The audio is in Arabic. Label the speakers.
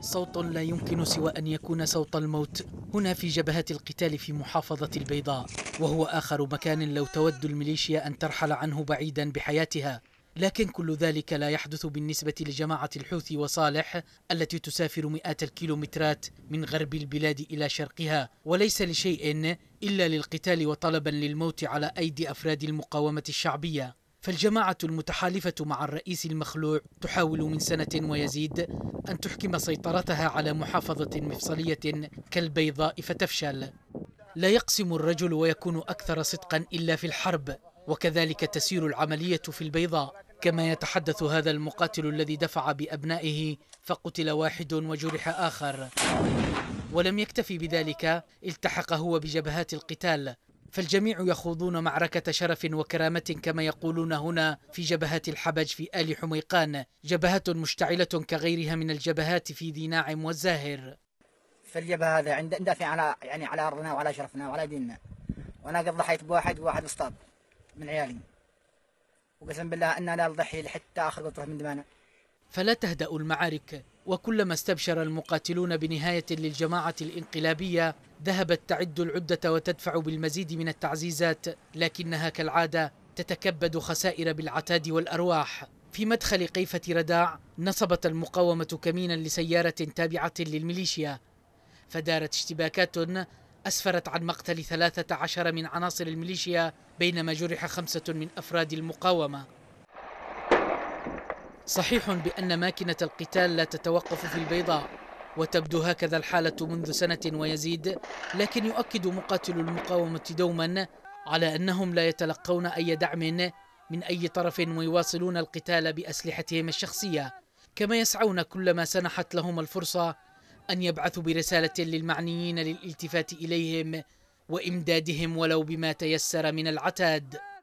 Speaker 1: صوت لا يمكن سوى أن يكون صوت الموت هنا في جبهات القتال في محافظة البيضاء وهو آخر مكان لو تود الميليشيا أن ترحل عنه بعيدا بحياتها لكن كل ذلك لا يحدث بالنسبة لجماعة الحوثي وصالح التي تسافر مئات الكيلومترات من غرب البلاد إلى شرقها وليس لشيء إلا للقتال وطلبا للموت على أيدي أفراد المقاومة الشعبية فالجماعة المتحالفة مع الرئيس المخلوع تحاول من سنة ويزيد أن تحكم سيطرتها على محافظة مفصلية كالبيضاء فتفشل لا يقسم الرجل ويكون أكثر صدقا إلا في الحرب وكذلك تسير العملية في البيضاء كما يتحدث هذا المقاتل الذي دفع بأبنائه فقتل واحد وجرح آخر ولم يكتفي بذلك التحق هو بجبهات القتال فالجميع يخوضون معركة شرف وكرامة كما يقولون هنا في جبهة الحبج في آل حميقان جبهة مشتعلة كغيرها من الجبهات في ذي ناعم والزاهر فالجبهة هذا عند ندافع على يعني على أرضنا وعلى شرفنا وعلى ديننا وأنا قد ضحيت بواحد وواحد أصطاد من عيالي وقسم بالله أننا لا نضحي حتى آخر قطرة من دمانا فلا تهدأ المعارك وكلما استبشر المقاتلون بنهاية للجماعة الإنقلابية ذهبت تعد العدة وتدفع بالمزيد من التعزيزات لكنها كالعادة تتكبد خسائر بالعتاد والأرواح في مدخل قيفة رداع نصبت المقاومة كمينا لسيارة تابعة للميليشيا فدارت اشتباكات أسفرت عن مقتل 13 من عناصر الميليشيا بينما جرح خمسة من أفراد المقاومة صحيح بأن ماكنة القتال لا تتوقف في البيضاء وتبدو هكذا الحالة منذ سنة ويزيد لكن يؤكد مقاتل المقاومة دوما على أنهم لا يتلقون أي دعم من أي طرف ويواصلون القتال بأسلحتهم الشخصية كما يسعون كلما سنحت لهم الفرصة أن يبعثوا برسالة للمعنيين للالتفات إليهم وإمدادهم ولو بما تيسر من العتاد